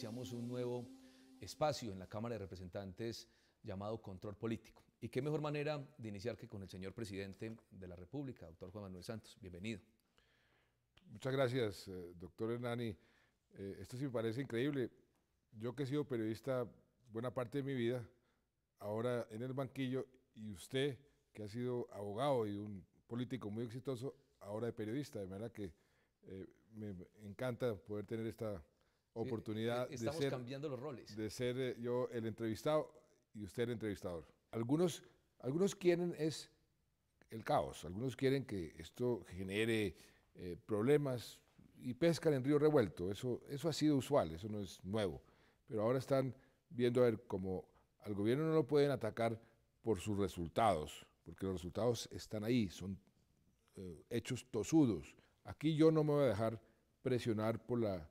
iniciamos un nuevo espacio en la Cámara de Representantes llamado Control Político. Y qué mejor manera de iniciar que con el señor presidente de la República, doctor Juan Manuel Santos. Bienvenido. Muchas gracias, eh, doctor Hernani. Eh, esto sí me parece increíble. Yo que he sido periodista buena parte de mi vida, ahora en el banquillo, y usted que ha sido abogado y un político muy exitoso, ahora de periodista, de manera que eh, me encanta poder tener esta oportunidad e-, de ser, cambiando los roles. De ser eh, yo el entrevistado y usted el entrevistador. Algunos, algunos quieren es el caos, algunos quieren que esto genere eh, problemas y pescan en río revuelto. Eso, eso ha sido usual, eso no es nuevo. Pero ahora están viendo a ver cómo al gobierno no lo pueden atacar por sus resultados, porque los resultados están ahí, son eh, hechos tosudos. Aquí yo no me voy a dejar presionar por la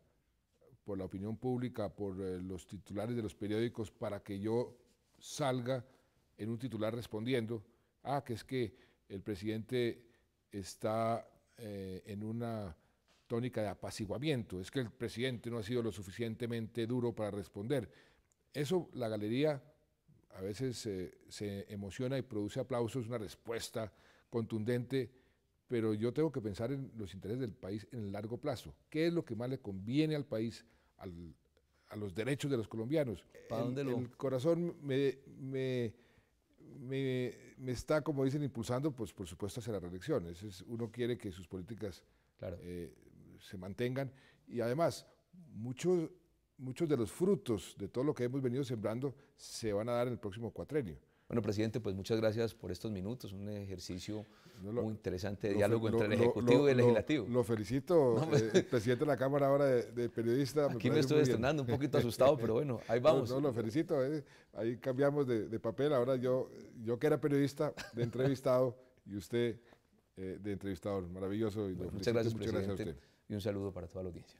por la opinión pública, por eh, los titulares de los periódicos, para que yo salga en un titular respondiendo, ah, que es que el presidente está eh, en una tónica de apaciguamiento, es que el presidente no ha sido lo suficientemente duro para responder. Eso la galería a veces eh, se emociona y produce aplausos, una respuesta contundente, pero yo tengo que pensar en los intereses del país en el largo plazo. ¿Qué es lo que más le conviene al país? a los derechos de los colombianos. ¿Para el, corazón me, me, está, como dicen, impulsando, pues por supuesto, hacia la reelección. uno quiere que sus políticas eh, se mantengan. Y además, muchos, muchos de los frutos de todo lo que hemos venido sembrando se van a dar en el próximo cuatrenio. Bueno, presidente, pues muchas gracias por estos minutos, un ejercicio muy interesante de diálogo entre el Ejecutivo y el Legislativo. Lo felicito, eh, presidente de la Cámara ahora de, Periodista. Aquí me, estoy estrenando, un poquito asustado, pero bueno, ahí vamos. No, lo felicito, eh. ahí cambiamos de, papel, ahora yo, yo que era periodista de entrevistado y usted eh, de entrevistador, maravilloso. muchas gracias, muchas presidente, gracias a usted. y un saludo para toda la audiencia.